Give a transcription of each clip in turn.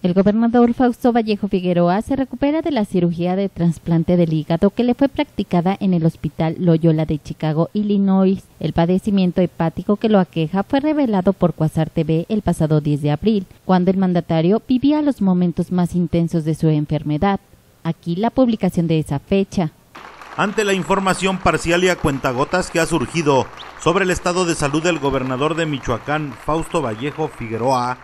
El gobernador Fausto Vallejo Figueroa se recupera de la cirugía de trasplante del hígado que le fue practicada en el Hospital Loyola de Chicago, Illinois. El padecimiento hepático que lo aqueja fue revelado por Quasar TV el pasado 10 de abril, cuando el mandatario vivía los momentos más intensos de su enfermedad. Aquí la publicación de esa fecha. Ante la información parcial y a cuentagotas que ha surgido sobre el estado de salud del gobernador de Michoacán, Fausto Vallejo Figueroa,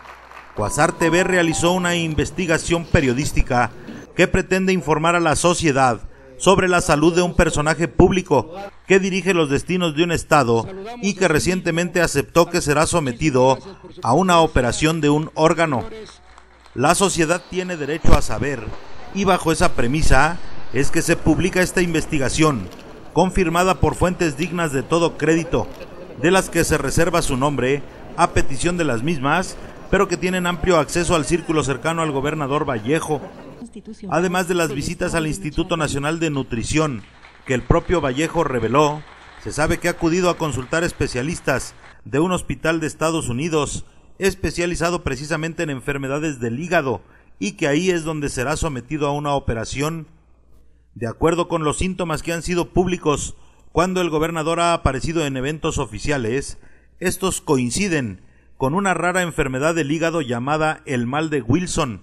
Cuasar TV realizó una investigación periodística que pretende informar a la sociedad sobre la salud de un personaje público que dirige los destinos de un Estado y que recientemente aceptó que será sometido a una operación de un órgano. La sociedad tiene derecho a saber y bajo esa premisa es que se publica esta investigación, confirmada por fuentes dignas de todo crédito, de las que se reserva su nombre a petición de las mismas pero que tienen amplio acceso al círculo cercano al gobernador Vallejo, además de las visitas al Instituto Nacional de Nutrición, que el propio Vallejo reveló, se sabe que ha acudido a consultar especialistas de un hospital de Estados Unidos especializado precisamente en enfermedades del hígado y que ahí es donde será sometido a una operación. De acuerdo con los síntomas que han sido públicos cuando el gobernador ha aparecido en eventos oficiales, estos coinciden con una rara enfermedad del hígado llamada el mal de Wilson.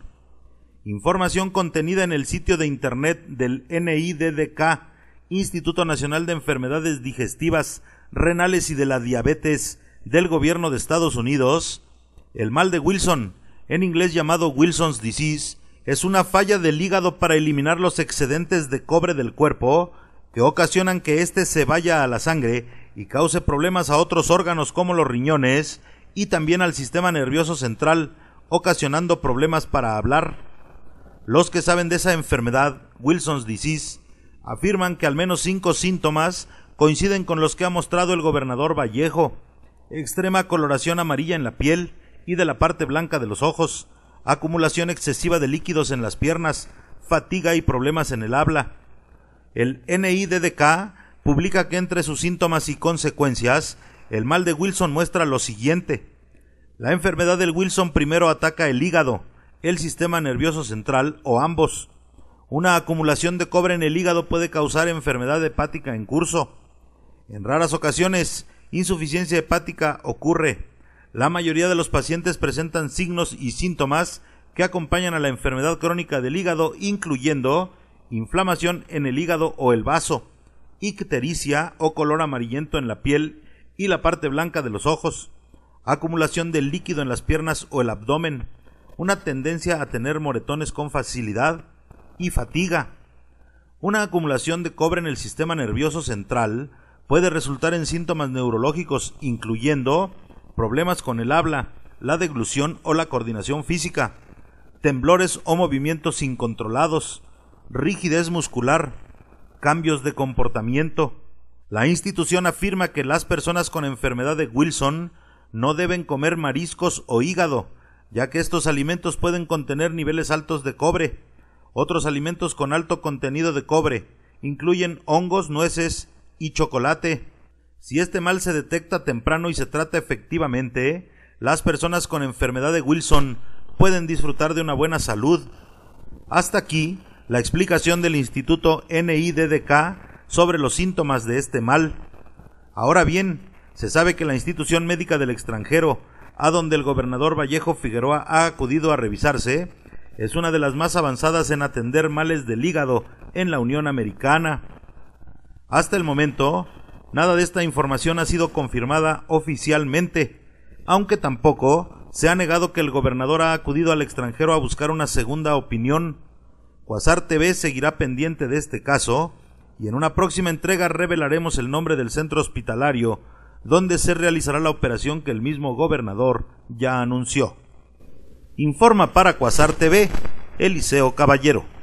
Información contenida en el sitio de internet del NIDDK, Instituto Nacional de Enfermedades Digestivas, Renales y de la Diabetes del Gobierno de Estados Unidos. El mal de Wilson, en inglés llamado Wilson's Disease, es una falla del hígado para eliminar los excedentes de cobre del cuerpo que ocasionan que éste se vaya a la sangre y cause problemas a otros órganos como los riñones y también al sistema nervioso central, ocasionando problemas para hablar. Los que saben de esa enfermedad, Wilson's disease, afirman que al menos cinco síntomas coinciden con los que ha mostrado el gobernador Vallejo. Extrema coloración amarilla en la piel y de la parte blanca de los ojos, acumulación excesiva de líquidos en las piernas, fatiga y problemas en el habla. El NIDDK publica que entre sus síntomas y consecuencias el mal de Wilson muestra lo siguiente. La enfermedad del Wilson primero ataca el hígado, el sistema nervioso central o ambos. Una acumulación de cobre en el hígado puede causar enfermedad hepática en curso. En raras ocasiones, insuficiencia hepática ocurre. La mayoría de los pacientes presentan signos y síntomas que acompañan a la enfermedad crónica del hígado, incluyendo inflamación en el hígado o el vaso, ictericia o color amarillento en la piel y la parte blanca de los ojos, acumulación de líquido en las piernas o el abdomen, una tendencia a tener moretones con facilidad y fatiga. Una acumulación de cobre en el sistema nervioso central puede resultar en síntomas neurológicos incluyendo problemas con el habla, la deglución o la coordinación física, temblores o movimientos incontrolados, rigidez muscular, cambios de comportamiento, la institución afirma que las personas con enfermedad de Wilson no deben comer mariscos o hígado, ya que estos alimentos pueden contener niveles altos de cobre. Otros alimentos con alto contenido de cobre incluyen hongos, nueces y chocolate. Si este mal se detecta temprano y se trata efectivamente, las personas con enfermedad de Wilson pueden disfrutar de una buena salud. Hasta aquí la explicación del Instituto NIDDK sobre los síntomas de este mal. Ahora bien, se sabe que la institución médica del extranjero, a donde el gobernador Vallejo Figueroa ha acudido a revisarse, es una de las más avanzadas en atender males del hígado en la Unión Americana. Hasta el momento, nada de esta información ha sido confirmada oficialmente, aunque tampoco se ha negado que el gobernador ha acudido al extranjero a buscar una segunda opinión. Cuasar TV seguirá pendiente de este caso y en una próxima entrega revelaremos el nombre del centro hospitalario donde se realizará la operación que el mismo gobernador ya anunció. Informa para Cuasar TV, Eliseo Caballero.